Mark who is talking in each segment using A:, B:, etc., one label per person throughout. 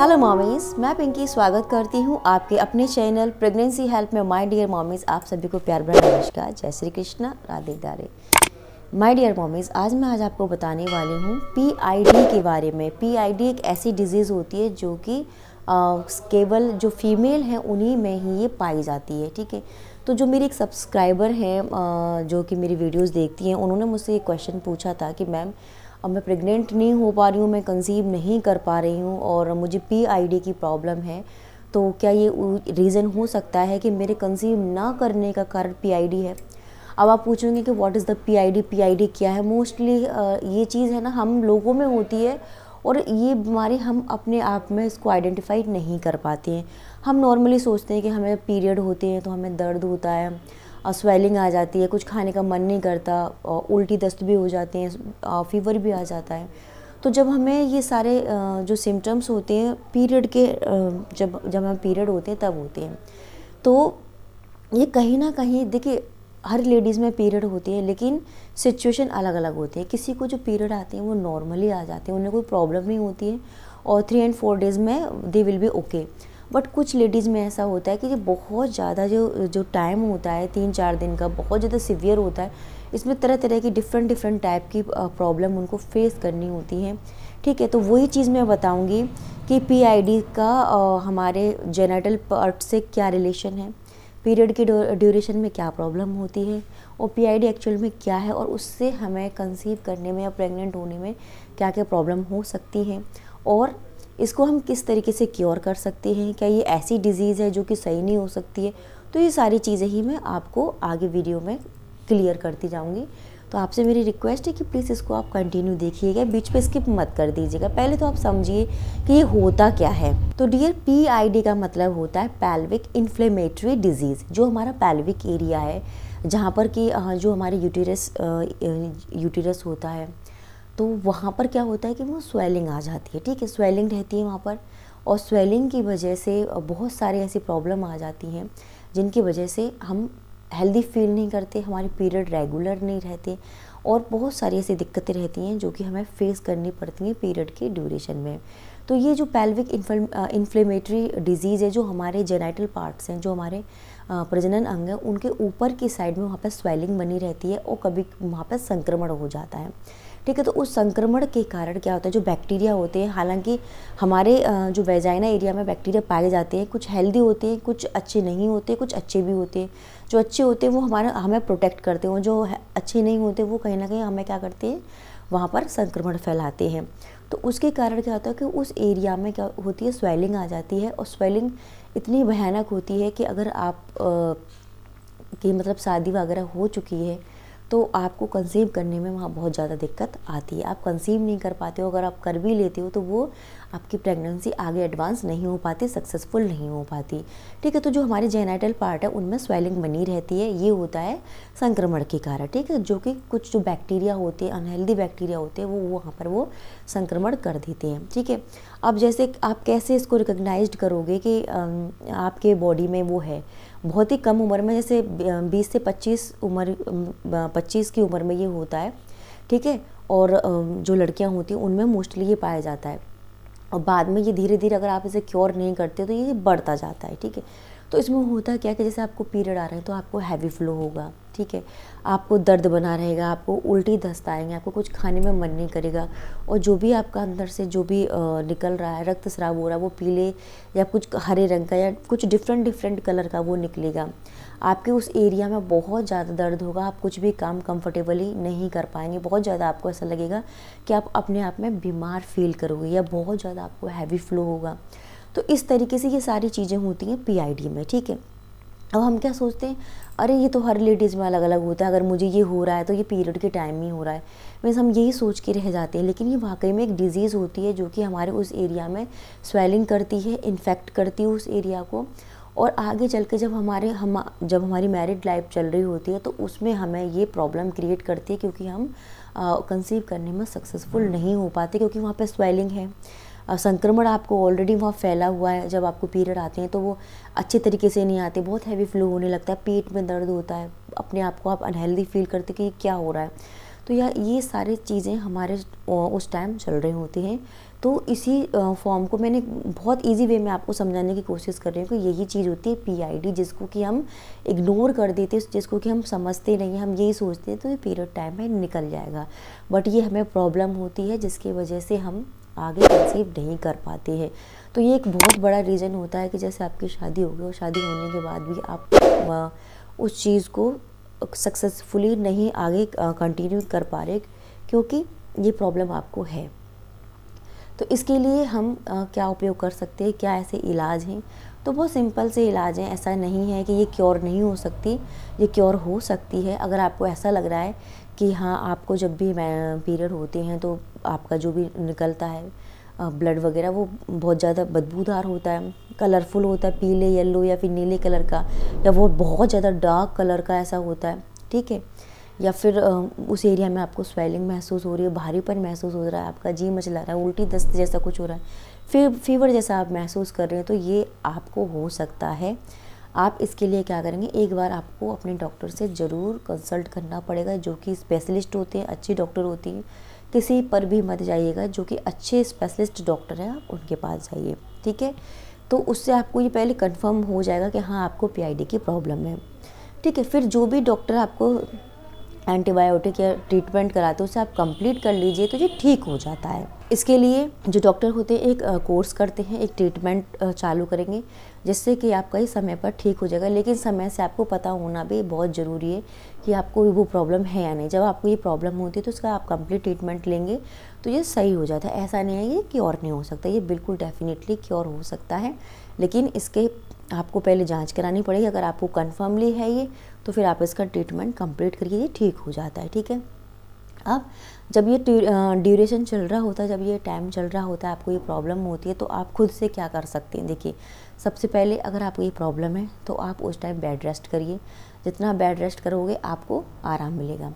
A: hello mommies मैं पिंकी स्वागत करती हूँ आपके अपने चैनल प्रेगनेंसी हेल्प में माय डियर मॉमीज़ आप सभी को प्यार भरा नमस्कार जय श्री कृष्णा राधे दारे माय डियर मॉमीज़ आज मैं आज आपको बताने वाली हूँ पीआईडी के बारे में पीआईडी एक ऐसी डिजीज़ होती है जो कि केवल जो फीमेल हैं उन्हीं में ही ये पाई जाती है ठीक है तो जो मेरी एक सब्सक्राइबर हैं जो कि मेरी वीडियोज़ देखती हैं उन्होंने मुझसे ये क्वेश्चन पूछा था कि मैम अब मैं प्रेग्नेंट नहीं हो पा रही हूँ मैं कंसीव नहीं कर पा रही हूँ और मुझे पीआईडी की प्रॉब्लम है तो क्या ये रीज़न हो सकता है कि मेरे कंसीव ना करने का कारण पीआईडी है अब आप पूछेंगे कि what is the PID PID क्या है मोस्टली ये चीज़ है ना हम लोगों में होती है और ये बीमारी हम अपने आप में इसको आइडेंटिफाई नहीं कर पाते हैं हम नॉर्मली सोचते हैं कि हमें पीरियड होते हैं तो हमें दर्द होता है स्वेलिंग आ जाती है कुछ खाने का मन नहीं करता उल्टी दस्त भी हो जाती है फीवर भी आ जाता है तो जब हमें ये सारे जो सिम्टम्स होते हैं पीरियड के जब जब हम पीरियड होते हैं तब होते हैं तो ये कहीं ना कहीं देखिए हर लेडीज़ में पीरियड होती है लेकिन सिचुएशन अलग अलग होती है किसी को जो पीरियड आते हैं वो नॉर्मली आ जाते हैं उन्हें कोई प्रॉब्लम नहीं होती है और थ्री एंड फोर डेज़ में they will be okay but कुछ लेडीज़ में ऐसा होता है कि बहुत ज़्यादा जो जो टाइम होता है तीन चार दिन का बहुत ज़्यादा सिवियर होता है इसमें तरह तरह की डिफरेंट डिफरेंट टाइप की प्रॉब्लम उनको फेस करनी होती है ठीक है तो वही चीज़ मैं बताऊँगी कि पी का हमारे जेनेटल पार्ट से क्या रिलेशन है पीरियड की ड्यूरेशन में क्या प्रॉब्लम होती है और पी एक्चुअल में क्या है और उससे हमें कंसीव करने में या प्रेग्नेंट होने में क्या क्या प्रॉब्लम हो सकती है और इसको हम किस तरीके से क्योर कर सकते हैं क्या ये ऐसी डिज़ीज़ है जो कि सही नहीं हो सकती है तो ये सारी चीज़ें ही मैं आपको आगे वीडियो में क्लियर करती जाऊँगी तो आपसे मेरी रिक्वेस्ट है कि प्लीज़ इसको आप कंटिन्यू देखिएगा बीच पे स्किप मत कर दीजिएगा पहले तो आप समझिए कि ये होता क्या है तो डियर पी का मतलब होता है पैल्विक इन्फ्लेमेटरी डिजीज़ जो हमारा पैल्विक एरिया है जहाँ पर कि जो हमारे यूटीरस यूटीरस होता है तो वहाँ पर क्या होता है कि वो स्वेलिंग आ जाती है ठीक है स्वेलिंग रहती है वहाँ पर और स्वेलिंग की वजह से बहुत सारे ऐसी प्रॉब्लम आ जाती हैं जिनकी वजह से हम हेल्दी फील नहीं करते हमारे पीरियड रेगुलर नहीं रहते और बहुत सारी ऐसी दिक्कतें रहती हैं जो कि हमें फेस करनी पड़ती हैं पीरियड के ड्यूरेशन में तो ये जो पैल्विक इन्फ्लेमेटरी डिजीज़ है जो हमारे जेनाइटल पार्ट्स हैं जो हमारे प्रजनन अंग हैं उनके ऊपर की साइड में वहाँ पर स्वेलिंग बनी रहती है और कभी वहाँ पर संक्रमण हो जाता है ठीक है तो उस संक्रमण के कारण क्या होता है जो बैक्टीरिया होते हैं हालांकि हमारे जो वेजाइना एरिया में बैक्टीरिया पाए जाते हैं कुछ हेल्दी होते हैं कुछ अच्छे नहीं होते कुछ अच्छे भी होते हैं जो अच्छे होते हैं वो हमारा हमें प्रोटेक्ट करते हैं जो अच्छे नहीं होते वो कहीं ना कहीं हमें क्या करते हैं वहाँ पर संक्रमण फैलाते हैं तो उसके कारण क्या होता है कि उस एरिया में क्या होती है स्वेलिंग आ जाती है और स्वेलिंग इतनी भयानक होती है कि अगर आप आ, की मतलब शादी वगैरह हो चुकी है तो आपको कंसीव करने में वहाँ बहुत ज़्यादा दिक्कत आती है आप कंसीव नहीं कर पाते हो अगर आप कर भी लेते हो तो वो आपकी प्रेगनेंसी आगे एडवांस नहीं हो पाती सक्सेसफुल नहीं हो पाती ठीक है तो जो हमारे जेनाइटल पार्ट है उनमें स्वेलिंग बनी रहती है ये होता है संक्रमण के कारण ठीक है जो कि कुछ जो बैक्टीरिया होते हैं अनहेल्दी बैक्टीरिया होते हैं वो वहाँ पर वो संक्रमण कर देते हैं ठीक है अब जैसे आप कैसे इसको रिकग्नाइज करोगे कि आपके बॉडी में वो है बहुत ही कम उम्र में जैसे 20 से 25 उम्र 25 की उम्र में ये होता है ठीक है और जो लड़कियां होती हैं उनमें मोस्टली ये पाया जाता है और बाद में ये धीरे धीरे अगर आप इसे क्योर नहीं करते तो ये बढ़ता जाता है ठीक है तो इसमें होता क्या कि जैसे आपको पीरियड आ रहे हैं तो आपको हैवी फ्लो होगा ठीक है आपको दर्द बना रहेगा आपको उल्टी दस्त आएंगे आपको कुछ खाने में मन नहीं करेगा और जो भी आपका अंदर से जो भी निकल रहा है रक्त स्राव हो रहा है वो पीले या कुछ हरे रंग का या कुछ डिफरेंट डिफरेंट कलर का वो निकलेगा आपके उस एरिया में बहुत ज़्यादा दर्द होगा आप कुछ भी काम कंफर्टेबली नहीं कर पाएंगे बहुत ज़्यादा आपको ऐसा लगेगा कि आप अपने आप में बीमार फील करोगे या बहुत ज़्यादा आपको हैवी फ्लो होगा तो इस तरीके से ये सारी चीज़ें होती हैं पीआईडी में ठीक है अब हम क्या सोचते हैं अरे ये तो हर लेडीज़ में अलग अलग होता है अगर मुझे ये हो रहा है तो ये पीरियड के टाइम में हो रहा है मीन्स हम यही सोच के रह जाते हैं लेकिन ये वाकई में एक डिज़ीज़ होती है जो कि हमारे उस एरिया में स्वेलिंग करती है इन्फेक्ट करती है उस एरिया को और आगे चल के जब हमारे हम जब हमारी मैरिड लाइफ चल रही होती है तो उसमें हमें ये प्रॉब्लम क्रिएट करती है क्योंकि हम कंसीव करने में सक्सेसफुल नहीं हो पाते क्योंकि वहाँ पर स्वेलिंग है संक्रमण आपको ऑलरेडी वहाँ फैला हुआ है जब आपको पीरियड आते हैं तो वो अच्छे तरीके से नहीं आते बहुत हैवी फ्लू होने लगता है पेट में दर्द होता है अपने आप को आप अनहेल्दी फील करते कि क्या हो रहा है तो यह ये सारी चीज़ें हमारे उस टाइम चल रही होती हैं तो इसी फॉर्म को मैंने बहुत इजी वे में आपको समझाने की कोशिश कर रही हूँ कि यही चीज़ होती है पीआईडी जिसको कि हम इग्नोर कर देते जिसको कि हम समझते नहीं हम यही सोचते हैं तो ये पीरियड टाइम है निकल जाएगा बट ये हमें प्रॉब्लम होती है जिसकी वजह से हम आगे रिसीव नहीं कर पाते हैं तो ये एक बहुत बड़ा रीज़न होता है कि जैसे आपकी शादी होगी और शादी होने के बाद भी आप उस चीज़ को सक्सेसफुली नहीं आगे कंटिन्यू कर पा रहे क्योंकि ये प्रॉब्लम आपको है तो इसके लिए हम आ, क्या उपयोग कर सकते हैं क्या ऐसे इलाज हैं तो बहुत सिंपल से इलाज हैं ऐसा नहीं है कि ये क्योर नहीं हो सकती ये क्योर हो सकती है अगर आपको ऐसा लग रहा है कि हाँ आपको जब भी पीरियड होते हैं तो आपका जो भी निकलता है ब्लड वगैरह वो बहुत ज़्यादा बदबूदार होता है कलरफुल होता है पीले येलो या फिर नीले कलर का या वो बहुत ज़्यादा डार्क कलर का ऐसा होता है ठीक है या फिर उस एरिया में आपको स्वेलिंग महसूस हो रही है भारीपन महसूस हो रहा है आपका जी मचला रहा है उल्टी दस्त जैसा कुछ हो रहा है फिर फीवर जैसा आप महसूस कर रहे हैं तो ये आपको हो सकता है आप इसके लिए क्या करेंगे एक बार आपको अपने डॉक्टर से ज़रूर कंसल्ट करना पड़ेगा जो कि स्पेशलिस्ट होते हैं अच्छी डॉक्टर होती हैं किसी पर भी मत जाइएगा जो कि अच्छे स्पेशलिस्ट डॉक्टर हैं आप उनके पास जाइए ठीक है तो उससे आपको ये पहले कंफर्म हो जाएगा कि हाँ आपको पीआईडी की प्रॉब्लम है ठीक है फिर जो भी डॉक्टर आपको एंटीबायोटिक या ट्रीटमेंट कराते हो उसे आप कंप्लीट कर लीजिए तो ये ठीक हो जाता है इसके लिए जो डॉक्टर होते हैं एक कोर्स करते हैं एक ट्रीटमेंट चालू करेंगे जिससे कि आपका ही समय पर ठीक हो जाएगा लेकिन समय से आपको पता होना भी बहुत ज़रूरी है कि आपको वो प्रॉब्लम है या नहीं जब आपको ये प्रॉब्लम होती है तो उसका आप कंप्लीट ट्रीटमेंट लेंगे तो ये सही हो जाता है ऐसा नहीं है ये क्योर नहीं हो सकता ये बिल्कुल डेफिनेटली क्योर हो सकता है लेकिन इसके आपको पहले जांच करानी पड़ेगी अगर आपको कन्फर्मली है ये तो फिर आप इसका ट्रीटमेंट कंप्लीट करिए ये ठीक हो जाता है ठीक है अब जब ये ड्यूरेशन चल रहा होता है जब ये टाइम चल रहा होता है आपको ये प्रॉब्लम होती है तो आप खुद से क्या कर सकते हैं देखिए सबसे पहले अगर आपको ये प्रॉब्लम है तो आप उस टाइम बेड रेस्ट करिए जितना बेड रेस्ट करोगे आपको आराम मिलेगा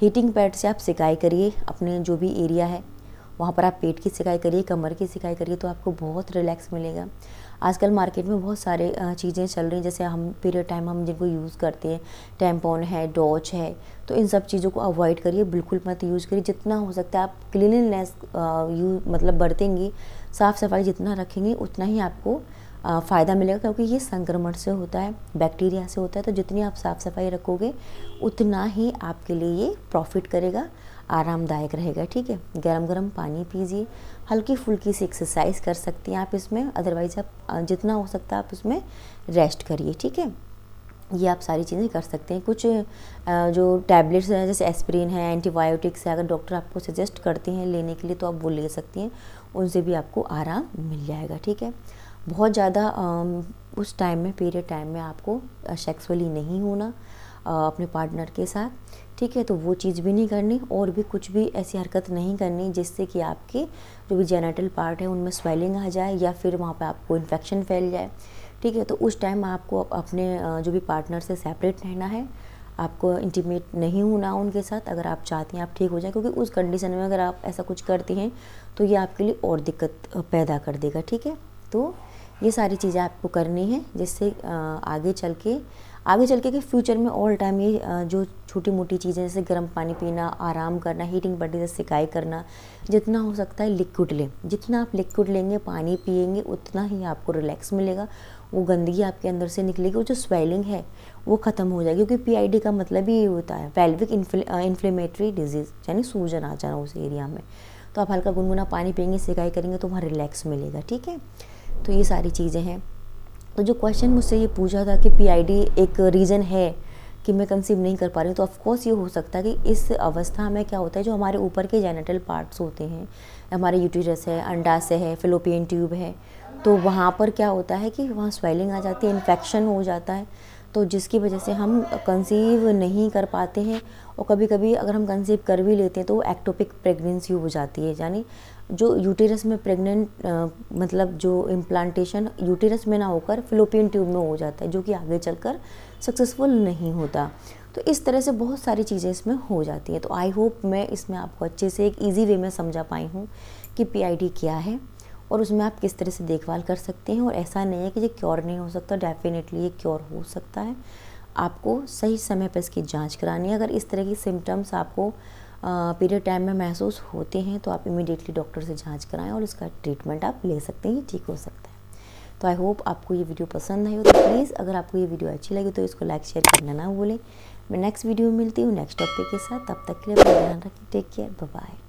A: हीटिंग पैड से आप सिकाई करिए अपने जो भी एरिया है वहाँ पर आप पेट की सिकाई करिए कमर की सिकाई करिए तो आपको बहुत रिलैक्स मिलेगा आजकल मार्केट में बहुत सारे चीज़ें चल रही हैं जैसे हम पीरियड टाइम हम जिनको यूज़ करते हैं टेम्पोन है डॉच है तो इन सब चीज़ों को अवॉइड करिए बिल्कुल मत यूज़ करिए जितना हो सकता है आप क्लिनलीनेस यू मतलब बरतेंगी साफ़ सफाई जितना रखेंगी उतना ही आपको फ़ायदा मिलेगा क्योंकि ये संक्रमण से होता है बैक्टीरिया से होता है तो जितनी आप साफ़ सफाई रखोगे उतना ही आपके लिए ये प्रॉफिट करेगा आरामदायक रहेगा ठीक है गर्म गर्म पानी पीजिए हल्की फुल्की सी एक्सरसाइज कर सकती हैं आप इसमें अदरवाइज़ आप जितना हो सकता है आप उसमें रेस्ट करिए ठीक है ये आप सारी चीज़ें कर सकते हैं कुछ जो टैबलेट्स हैं जैसे एस्प्रिन है एंटीबायोटिक्स है अगर डॉक्टर आपको सजेस्ट करते हैं लेने के लिए तो आप वो ले सकती हैं उनसे भी आपको आराम मिल जाएगा ठीक है बहुत ज़्यादा उस टाइम में पीरियड टाइम में आपको सेक्सुअली नहीं होना अपने पार्टनर के साथ ठीक है तो वो चीज़ भी नहीं करनी और भी कुछ भी ऐसी हरकत नहीं करनी जिससे कि आपके जो भी जेनेटल पार्ट है उनमें स्वेलिंग आ जाए या फिर वहाँ पर आपको इन्फेक्शन फैल जाए ठीक है तो उस टाइम आपको अपने जो भी पार्टनर से सेपरेट रहना है आपको इंटीमेट नहीं होना उनके साथ अगर आप चाहती हैं आप ठीक हो जाए क्योंकि उस कंडीशन में अगर आप ऐसा कुछ करती हैं तो ये आपके लिए और दिक्कत पैदा कर देगा ठीक है तो ये सारी चीज़ें आपको करनी है जिससे आगे चल के आगे चल के फ्यूचर में ऑल टाइम ये जो छोटी मोटी चीज़ें जैसे गर्म पानी पीना आराम करना हीटिंग बॉडी से सिकाई करना जितना हो सकता है लिक्विड लें जितना आप लिक्विड लेंगे पानी पिएंगे उतना ही आपको रिलैक्स मिलेगा वो गंदगी आपके अंदर से निकलेगी वो जो स्वेलिंग है वो ख़त्म हो जाएगी क्योंकि पीआईडी का मतलब ही ये होता है वेल्विक इन्फ्लेमेटरी डिजीज़ यानी सूजन आ जाना उस एरिया में तो आप हल्का गुनगुना पानी पियेंगे सिकाई करेंगे तो वहाँ रिलैक्स मिलेगा ठीक है तो ये सारी चीज़ें हैं तो जो क्वेश्चन मुझसे ये पूछा था कि पी एक रीज़न है कि मैं कंसीव नहीं कर पा रही हूँ तो ऑफ़ ये हो सकता है कि इस अवस्था में क्या होता है जो हमारे ऊपर के जेनेटल पार्ट्स होते हैं हमारे यूटीरस है अंडाशय है फिलोपियन ट्यूब है तो वहाँ पर क्या होता है कि वहाँ स्वेलिंग आ जाती है इन्फेक्शन हो जाता है तो जिसकी वजह से हम कंसीव नहीं कर पाते हैं और कभी कभी अगर हम कंसीव कर भी लेते हैं तो एक्टोपिक प्रेगनेंसी हो जाती है यानी जो यूटेरस में प्रेग्नेंट मतलब जो इम्प्लांटेशन यूटेरस में ना होकर फिलोपियन ट्यूब में हो जाता है जो कि आगे चलकर सक्सेसफुल नहीं होता तो इस तरह से बहुत सारी चीज़ें इसमें हो जाती हैं तो आई होप मैं इसमें आपको अच्छे से एक ईजी वे में समझा पाई हूँ कि पी क्या है और उसमें आप किस तरह से देखभाल कर सकते हैं और ऐसा नहीं है कि ये क्योर नहीं हो सकता डेफिनेटली ये क्योर हो सकता है आपको सही समय पर इसकी जांच करानी है अगर इस तरह की सिम्टम्स आपको पीरियड टाइम में महसूस होते हैं तो आप इमीडिएटली डॉक्टर से जांच कराएं और इसका ट्रीटमेंट आप ले सकते हैं ठीक हो सकता है तो आई होप आपको ये वीडियो पसंद आई हो तो प्लीज़ अगर आपको ये वीडियो अच्छी लगी तो इसको लाइक शेयर करना ना भूलें मैं नेक्स्ट वीडियो में मिलती हूँ नेक्स्ट टॉपिक के साथ तब तक के लिए ध्यान रखें टेक केयर बाय